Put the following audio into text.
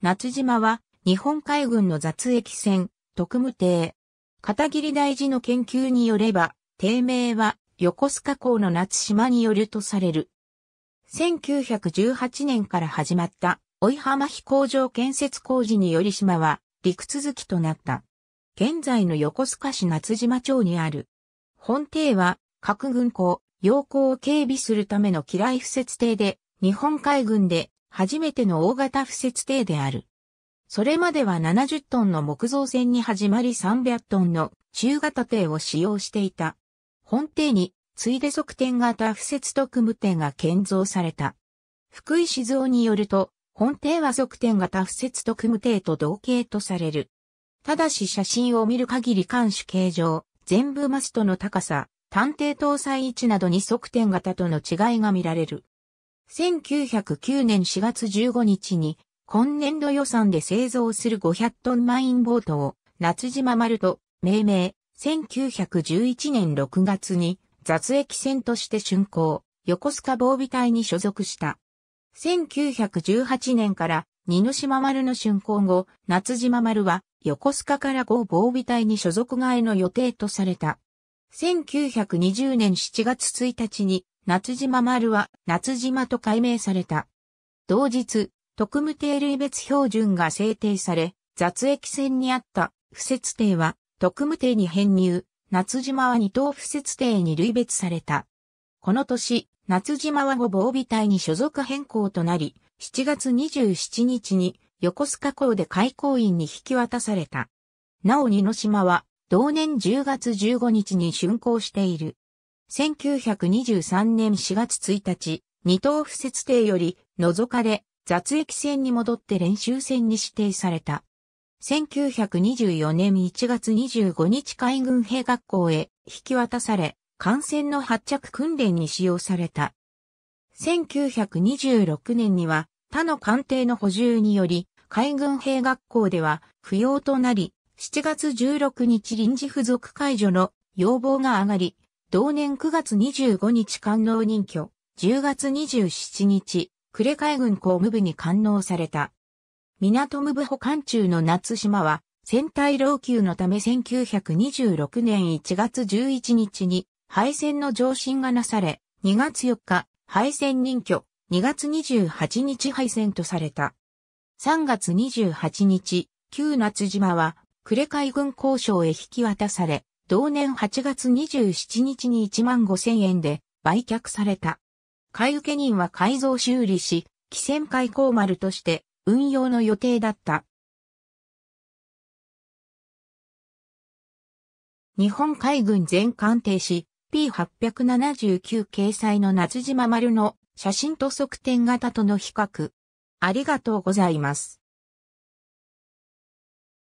夏島は日本海軍の雑役船、特務艇。片桐大事の研究によれば、艇名は横須賀港の夏島によるとされる。1918年から始まった、追浜飛行場建設工事により島は陸続きとなった。現在の横須賀市夏島町にある。本艇は各軍港、洋港を警備するための機雷敷設艇で、日本海軍で初めての大型不設艇である。それまでは70トンの木造船に始まり300トンの中型艇を使用していた。本艇に、ついで側転型不設特務艇が建造された。福井静雄によると、本艇は側転型不設特務艇と同型とされる。ただし写真を見る限り艦首形状、全部マストの高さ、探偵搭載位置などに側転型との違いが見られる。1909年4月15日に、今年度予算で製造する500トンマインボートを、夏島丸と命名、1911年6月に、雑液船として竣工、横須賀防備隊に所属した。1918年から、二島丸の竣工後、夏島丸は、横須賀から後防備隊に所属外の予定とされた。1920年7月1日に、夏島丸は夏島と改名された。同日、特務定類別標準が制定され、雑液船にあった不設定は特務定に編入、夏島は二等不設定に類別された。この年、夏島は後防備隊に所属変更となり、7月27日に横須賀港で開港員に引き渡された。なお二の島は同年10月15日に竣工している。1923年4月1日、二等不設定より除かれ、雑役戦に戻って練習戦に指定された。1924年1月25日海軍兵学校へ引き渡され、艦船の発着訓練に使用された。1926年には他の艦艇の補充により、海軍兵学校では不要となり、7月16日臨時付属解除の要望が上がり、同年9月25日官能任居、10月27日、呉海軍公務部に官能された。港務部保管中の夏島は、戦隊老朽のため1926年1月11日に、廃船の上申がなされ、2月4日、廃船任居、2月28日廃船とされた。3月28日、旧夏島は、呉海軍交渉へ引き渡され、同年8月27日に1万5000円で売却された。買受人は改造修理し、汽船開港丸として運用の予定だった。日本海軍全艦艇士 P879 掲載の夏島丸の写真と側転型との比較。ありがとうございます。